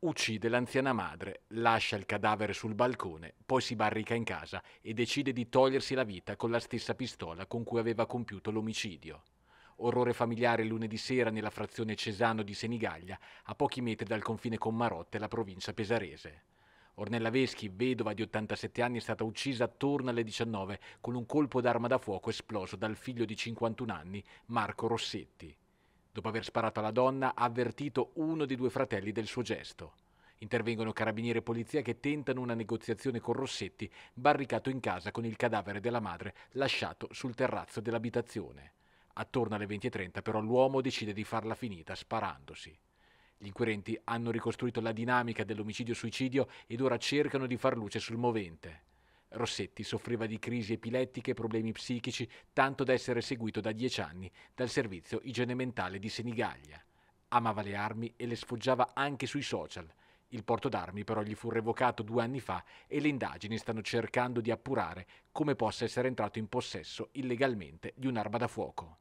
uccide l'anziana madre, lascia il cadavere sul balcone, poi si barrica in casa e decide di togliersi la vita con la stessa pistola con cui aveva compiuto l'omicidio. Orrore familiare lunedì sera nella frazione Cesano di Senigallia, a pochi metri dal confine con Marotte, la provincia pesarese. Ornella Veschi, vedova di 87 anni, è stata uccisa attorno alle 19 con un colpo d'arma da fuoco esploso dal figlio di 51 anni, Marco Rossetti. Dopo aver sparato alla donna, ha avvertito uno dei due fratelli del suo gesto. Intervengono carabinieri e polizia che tentano una negoziazione con Rossetti, barricato in casa con il cadavere della madre lasciato sul terrazzo dell'abitazione. Attorno alle 20.30 però l'uomo decide di farla finita sparandosi. Gli inquirenti hanno ricostruito la dinamica dell'omicidio-suicidio ed ora cercano di far luce sul movente. Rossetti soffriva di crisi epilettiche e problemi psichici, tanto da essere seguito da dieci anni dal servizio igiene mentale di Senigallia. Amava le armi e le sfoggiava anche sui social. Il porto d'armi però gli fu revocato due anni fa e le indagini stanno cercando di appurare come possa essere entrato in possesso illegalmente di un'arma da fuoco.